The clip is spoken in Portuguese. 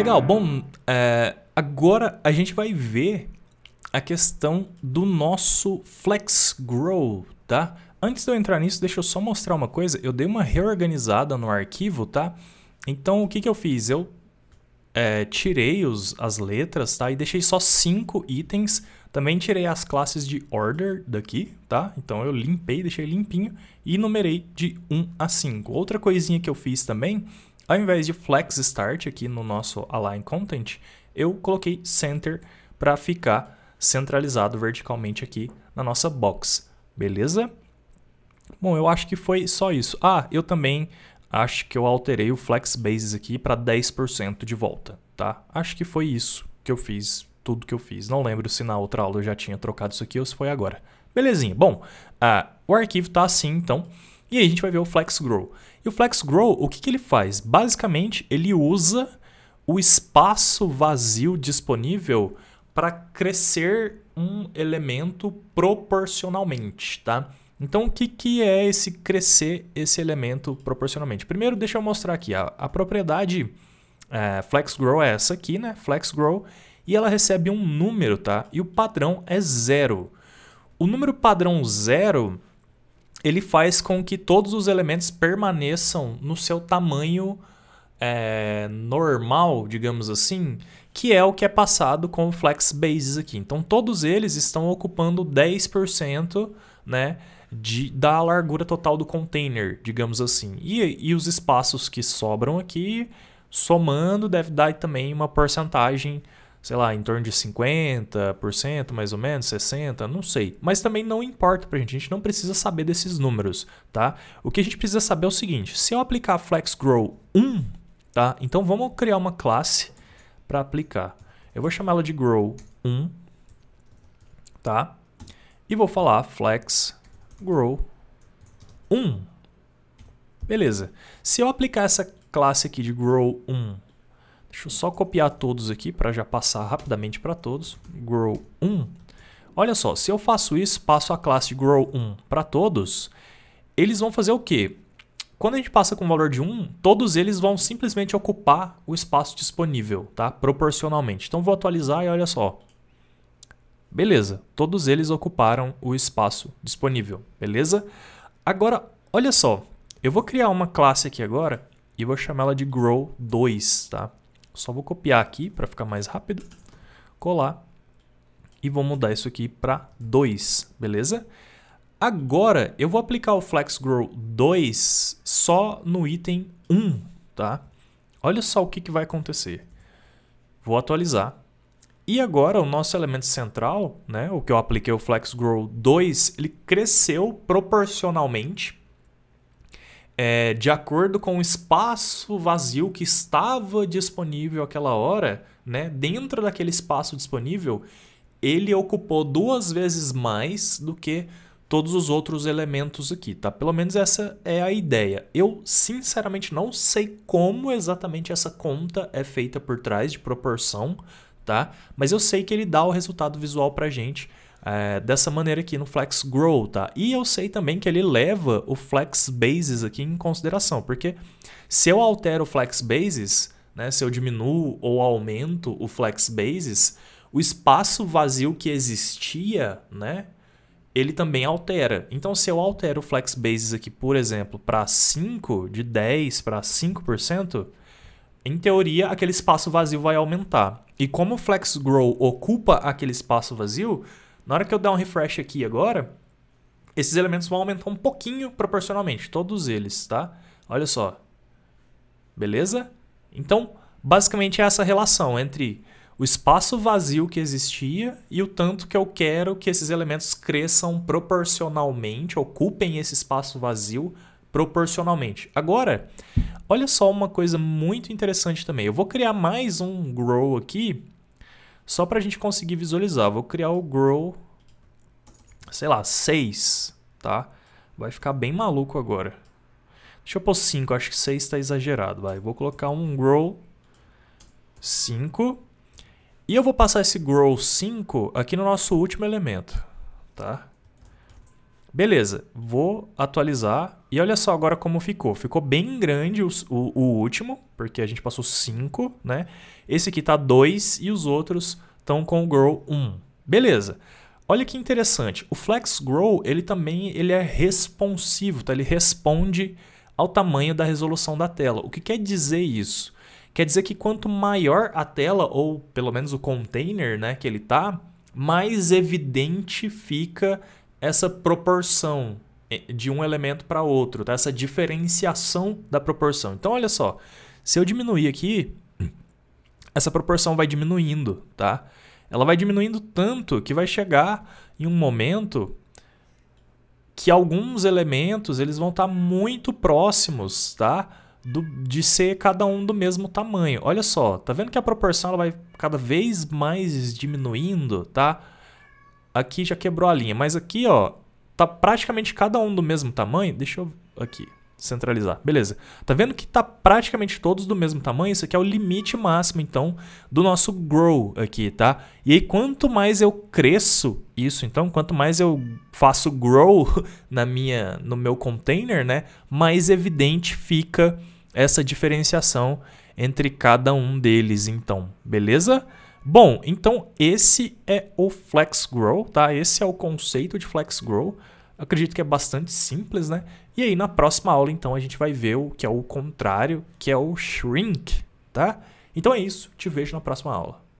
Legal, bom, é, agora a gente vai ver a questão do nosso Flex Grow, tá? Antes de eu entrar nisso, deixa eu só mostrar uma coisa. Eu dei uma reorganizada no arquivo, tá? Então, o que, que eu fiz? Eu é, tirei os, as letras, tá? E deixei só cinco itens. Também tirei as classes de order daqui, tá? Então, eu limpei, deixei limpinho e numerei de 1 a 5. Outra coisinha que eu fiz também ao invés de flex start aqui no nosso align content, eu coloquei center para ficar centralizado verticalmente aqui na nossa box, beleza? Bom, eu acho que foi só isso. Ah, eu também acho que eu alterei o flex bases aqui para 10% de volta, tá? Acho que foi isso que eu fiz, tudo que eu fiz. Não lembro se na outra aula eu já tinha trocado isso aqui ou se foi agora. Belezinha. Bom, ah, o arquivo está assim, então e aí a gente vai ver o Flex Grow. E o Flex Grow, o que, que ele faz? Basicamente, ele usa o espaço vazio disponível para crescer um elemento proporcionalmente, tá? Então, o que, que é esse crescer esse elemento proporcionalmente? Primeiro, deixa eu mostrar aqui. A, a propriedade é, flex grow é essa aqui, né? Flex grow. E ela recebe um número, tá? E o padrão é zero. O número padrão zero ele faz com que todos os elementos permaneçam no seu tamanho é, normal, digamos assim, que é o que é passado com o Flex Bases aqui. Então todos eles estão ocupando 10% né, de, da largura total do container, digamos assim. E, e os espaços que sobram aqui, somando, deve dar também uma porcentagem sei lá, em torno de 50%, mais ou menos, 60%, não sei. Mas também não importa pra gente, a gente não precisa saber desses números, tá? O que a gente precisa saber é o seguinte, se eu aplicar Flex Grow 1, tá? Então vamos criar uma classe para aplicar. Eu vou chamá-la de Grow 1, tá? E vou falar Flex Grow 1. Beleza. Se eu aplicar essa classe aqui de Grow 1 Deixa eu só copiar todos aqui para já passar rapidamente para todos. Grow 1. Olha só, se eu faço isso, passo a classe Grow 1 para todos, eles vão fazer o quê? Quando a gente passa com o valor de 1, todos eles vão simplesmente ocupar o espaço disponível, tá? Proporcionalmente. Então vou atualizar e olha só. Beleza, todos eles ocuparam o espaço disponível, beleza? Agora, olha só, eu vou criar uma classe aqui agora e vou chamá-la de grow2, tá? Só vou copiar aqui para ficar mais rápido, colar e vou mudar isso aqui para 2, beleza? Agora eu vou aplicar o Flex Grow 2 só no item 1, tá? Olha só o que, que vai acontecer. Vou atualizar. E agora o nosso elemento central, né, o que eu apliquei o Flex Grow 2, ele cresceu proporcionalmente é, de acordo com o espaço vazio que estava disponível aquela hora, né? Dentro daquele espaço disponível, ele ocupou duas vezes mais do que todos os outros elementos aqui, tá? Pelo menos essa é a ideia. Eu sinceramente não sei como exatamente essa conta é feita por trás de proporção, tá? Mas eu sei que ele dá o resultado visual a gente é, dessa maneira aqui no Flex Grow, tá? E eu sei também que ele leva o Flex bases aqui em consideração, porque se eu altero o Flex bases, né, se eu diminuo ou aumento o Flex bases, o espaço vazio que existia, né, ele também altera. Então, se eu altero o Flex bases aqui, por exemplo, para 5, de 10 para 5%, em teoria, aquele espaço vazio vai aumentar. E como o Flex Grow ocupa aquele espaço vazio, na hora que eu dar um refresh aqui agora, esses elementos vão aumentar um pouquinho proporcionalmente, todos eles, tá? Olha só. Beleza? Então, basicamente é essa relação entre o espaço vazio que existia e o tanto que eu quero que esses elementos cresçam proporcionalmente, ocupem esse espaço vazio proporcionalmente. Agora, olha só uma coisa muito interessante também. Eu vou criar mais um grow aqui só para a gente conseguir visualizar, vou criar o grow, sei lá, 6, tá? Vai ficar bem maluco agora. Deixa eu pôr 5, acho que 6 está exagerado, vai. Vou colocar um grow 5 e eu vou passar esse grow 5 aqui no nosso último elemento, tá? Beleza, vou atualizar. E olha só agora como ficou. Ficou bem grande o, o, o último, porque a gente passou 5, né? Esse aqui tá 2 e os outros estão com o Grow 1. Um. Beleza. Olha que interessante. O Flex Grow, ele também ele é responsivo, tá? Ele responde ao tamanho da resolução da tela. O que quer dizer isso? Quer dizer que quanto maior a tela, ou pelo menos o container né, que ele tá, mais evidente fica essa proporção eh, de um elemento para outro, tá? essa diferenciação da proporção. Então, olha só, se eu diminuir aqui, essa proporção vai diminuindo, tá? Ela vai diminuindo tanto que vai chegar em um momento que alguns elementos eles vão estar tá muito próximos, tá? Do, de ser cada um do mesmo tamanho. Olha só, tá vendo que a proporção ela vai cada vez mais diminuindo, tá? Aqui já quebrou a linha, mas aqui, ó, tá praticamente cada um do mesmo tamanho. Deixa eu aqui centralizar. Beleza. Tá vendo que tá praticamente todos do mesmo tamanho? Isso aqui é o limite máximo, então, do nosso grow aqui, tá? E aí, quanto mais eu cresço isso, então, quanto mais eu faço grow na minha, no meu container, né? Mais evidente fica essa diferenciação entre cada um deles, então, beleza? Bom, então esse é o Flex Grow, tá? Esse é o conceito de Flex Grow. Acredito que é bastante simples, né? E aí na próxima aula, então, a gente vai ver o que é o contrário, que é o Shrink, tá? Então é isso, te vejo na próxima aula.